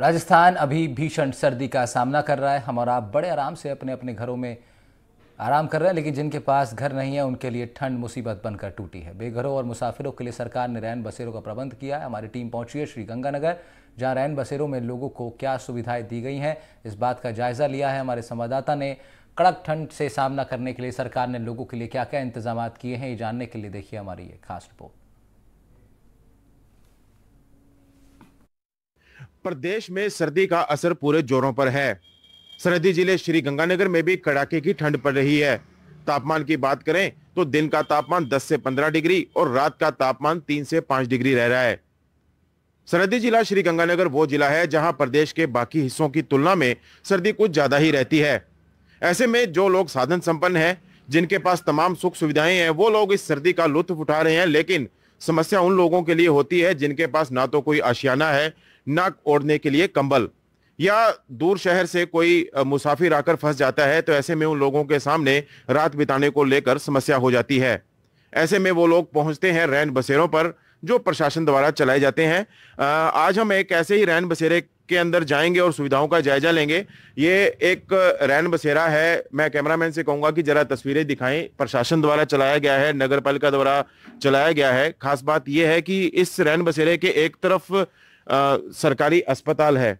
राजस्थान अभी भीषण सर्दी का सामना कर रहा है हम और आप बड़े आराम से अपने अपने घरों में आराम कर रहे हैं लेकिन जिनके पास घर नहीं है उनके लिए ठंड मुसीबत बनकर टूटी है बेघरों और मुसाफिरों के लिए सरकार ने रैन बसेरों का प्रबंध किया है हमारी टीम पहुंची है श्रीगंगानगर जहां रैन बसेरों में लोगों को क्या सुविधाएं दी गई हैं इस बात का जायजा लिया है हमारे संवाददाता ने कड़क ठंड से सामना करने के लिए सरकार ने लोगों के लिए क्या क्या इंतजाम किए हैं ये जानने के लिए देखिए हमारी ये खास रिपोर्ट प्रदेश में सर्दी का असर पूरे जोरों पर है सरहदी जिले श्री गंगानगर में भी कड़ाके की ठंड पड़ रही है तापमान की बात करें तो दिन का तापमान 10 से 15 डिग्री और रात का तापमान 3 से 5 डिग्री रह रहा है सरहदी जिला श्री गंगानगर वो जिला है जहां प्रदेश के बाकी हिस्सों की तुलना में सर्दी कुछ ज्यादा ही रहती है ऐसे में जो लोग साधन संपन्न है जिनके पास तमाम सुख सुविधाएं हैं वो लोग इस सर्दी का लुत्फ उठा रहे हैं लेकिन समस्या उन लोगों के लिए होती है जिनके पास ना तो कोई आशियाना है नाक ओढ़ने के लिए कंबल या दूर शहर से कोई मुसाफिर आकर फंस जाता है तो ऐसे में उन लोगों के सामने रात बिताने को लेकर समस्या हो जाती है ऐसे में वो लोग पहुंचते हैं रैन बसेरों पर जो प्रशासन द्वारा चलाए जाते हैं आज हम एक ऐसे ही रैन बसेरे के अंदर जाएंगे और सुविधाओं का जायजा लेंगे ये एक रैन बसेरा है मैं कैमरामैन से कहूंगा कि जरा तस्वीरें दिखाएं प्रशासन द्वारा चलाया गया है नगर पालिका द्वारा चलाया गया है खास बात यह है कि इस रैन बसेरे के एक तरफ आ, सरकारी अस्पताल है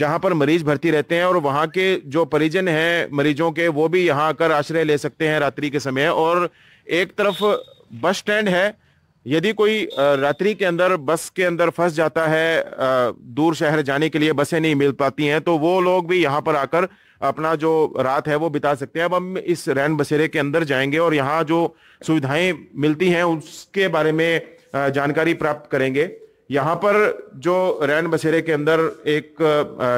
जहां पर मरीज भर्ती रहते हैं और वहां के जो परिजन हैं मरीजों के वो भी यहां आकर आश्रय ले सकते हैं रात्रि के समय और एक तरफ बस स्टैंड है यदि कोई रात्रि के अंदर बस के अंदर फंस जाता है दूर शहर जाने के लिए बसें नहीं मिल पाती हैं तो वो लोग भी यहाँ पर आकर अपना जो रात है वो बिता सकते हैं अब हम इस रैन बसेरे के अंदर जाएंगे और यहाँ जो सुविधाएं मिलती हैं उसके बारे में जानकारी प्राप्त करेंगे यहाँ पर जो रैन बसेरे के अंदर एक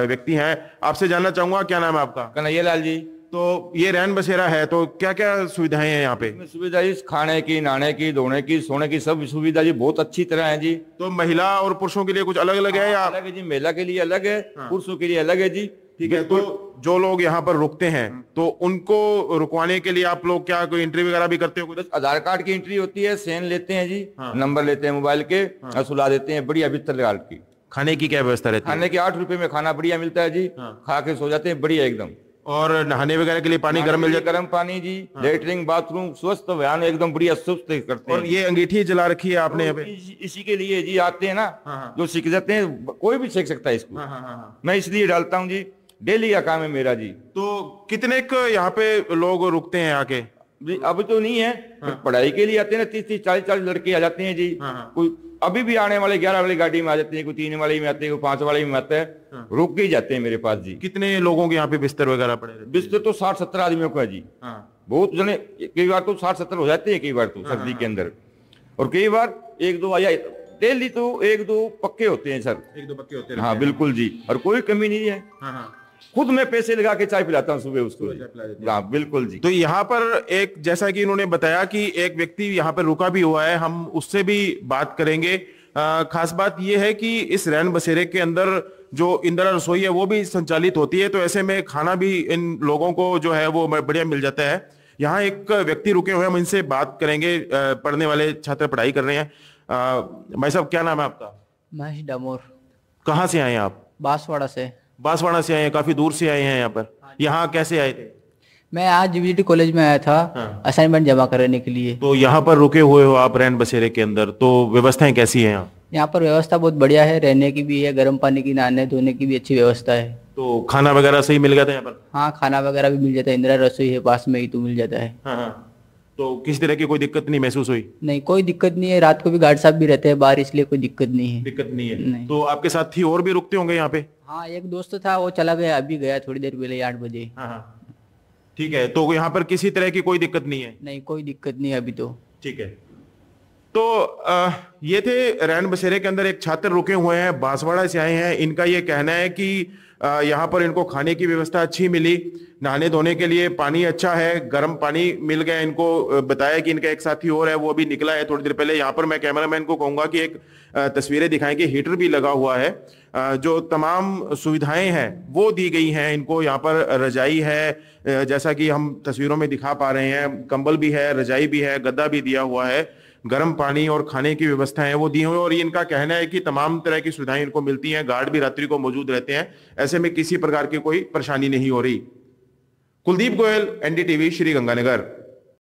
व्यक्ति हैं आपसे जानना चाहूंगा क्या नाम है आपका कन्हैया लाल जी तो ये रैन बसेरा है तो क्या क्या सुविधाएं हैं यहाँ पे सुविधा जी खाने की नहाने की धोने की सोने की सब सुविधा जी बहुत अच्छी तरह है जी तो महिला और पुरुषों के लिए कुछ अलग अलग है या हाँ, अलग है जी महिला के लिए अलग है हाँ। पुरुषों के लिए अलग है जी ठीक है तो जो लोग यहाँ पर रुकते हैं हम्म। तो उनको रुकवाने के लिए आप लोग क्या कोई इंट्री वगैरह भी करते हो कुछ आधार कार्ड की एंट्री होती है सेन लेते हैं जी हाँ। नंबर लेते हैं मोबाइल के हाँ। सुला देते हैं बढ़िया बिस्तर लगा की खाने की क्या व्यवस्था रहती है खाने के आठ रुपए में खाना बढ़िया मिलता है जी हाँ। खा के सो जाते हैं बढ़िया एकदम और नहाने वगैरह के लिए पानी गर्म मिल जाए गर्म पानी जी लेटरिन हाँ। बाथरूम स्वस्थ व्यान एकदम बढ़िया स्वस्थ करते हैं और ये अंगीठी जला रखी है आपने तो इसी के लिए जी आते हैं ना हाँ, जो सीख जाते हैं कोई भी सीख सकता है इसको मैं इसलिए डालता हूँ जी डेली का काम है मेरा जी तो कितने यहाँ पे लोग रुकते हैं आके अब तो नहीं है हाँ। पढ़ाई के लिए आते हैं तीस तीस चालीस चालीस लड़के आ जाते हैं जी हाँ, हाँ। कोई अभी भी आने वाले ग्यारह वाली गाड़ी में आ जाते हैं कोई तीन वाली में आते हैं कोई पांच वाले में आते हैं हाँ। रुक के जाते हैं मेरे पास जी कितने लोगों के यहाँ पे बिस्तर वगैरह पड़े बिस्तर तो साठ सत्तर आदमियों का जी हाँ। बहुत जने कई बार तो साठ सत्तर हो जाते हैं कई बार तो हाँ, सर्दी के अंदर और कई बार एक दो आया डेली तो एक दो पक्के होते हैं सर एक दो पक्के होते हैं हाँ बिल्कुल जी और कोई कमी नहीं है हाँ हाँ खुद मैं पैसे लगा के चाय पिलाता हूँ सुबह उसको हाँ बिल्कुल जी तो यहाँ पर एक जैसा कि इन्होंने बताया कि एक व्यक्ति यहाँ पर रुका भी हुआ है हम उससे भी बात करेंगे खास बात यह है कि इस रैन बसेरे के अंदर जो इंदिरा रसोई है वो भी संचालित होती है तो ऐसे में खाना भी इन लोगों को जो है वो बढ़िया मिल जाता है यहाँ एक व्यक्ति रुके हुए हम इनसे बात करेंगे पढ़ने वाले छात्र पढ़ाई कर रहे हैं भाई साहब क्या नाम है आपका महेश डामोर कहाँ से आए आप बांसवाड़ा से बांसवाड़ा से आए हैं काफी दूर से आए हैं यहाँ पर हाँ यहाँ कैसे आए थे मैं आज जीबीटी कॉलेज में आया था असाइनमेंट हाँ। जमा करने के लिए तो यहाँ पर रुके हुए हो आप रैन बसेरे के अंदर तो व्यवस्थाएं कैसी है यहाँ यहाँ पर व्यवस्था बहुत बढ़िया है रहने की भी है गर्म पानी की नहाने धोने की भी अच्छी व्यवस्था है तो खाना वगैरह सही मिल जाता है यहाँ पर हाँ खाना वगैरह भी मिल जाता है इंदिरा रसोई है पास में ही तो मिल जाता है हाँ, हाँ। तो किसी तरह की कोई दिक्कत नहीं महसूस हुई नहीं कोई दिक्कत नहीं है रात को भी गार्ड साहब भी रहते हैं बाहर इसलिए कोई दिक्कत नहीं है दिक्कत नहीं है नहीं। तो आपके साथ ही और भी रुकते होंगे यहाँ पे हाँ एक दोस्त था वो चला गया अभी गया थोड़ी देर पहले आठ बजे हाँ, हाँ। ठीक है तो यहाँ पर किसी तरह की कोई दिक्कत नहीं है नहीं कोई दिक्कत नहीं है अभी तो ठीक है तो आ, ये थे रैन बसेरे के अंदर एक छात्र रुके हुए हैं बांसवाड़ा से आए हैं इनका ये कहना है कि यहाँ पर इनको खाने की व्यवस्था अच्छी मिली नहाने धोने के लिए पानी अच्छा है गर्म पानी मिल गया इनको बताया कि इनका एक साथी और है वो भी निकला है थोड़ी देर पहले यहाँ पर मैं कैमरामैन को कहूँगा कि एक तस्वीरें दिखाएं कि हीटर भी लगा हुआ है जो तमाम सुविधाएं हैं वो दी गई हैं इनको यहाँ पर रजाई है जैसा कि हम तस्वीरों में दिखा पा रहे हैं कंबल भी है रजाई भी है गद्दा भी दिया हुआ है गर्म पानी और खाने की व्यवस्था है वो दी हुई और इनका कहना है कि तमाम तरह की सुविधाएं इनको मिलती हैं गार्ड भी रात्रि को मौजूद रहते हैं ऐसे में किसी प्रकार की कोई परेशानी नहीं हो रही कुलदीप गोयल एनडीटीवी श्रीगंगानगर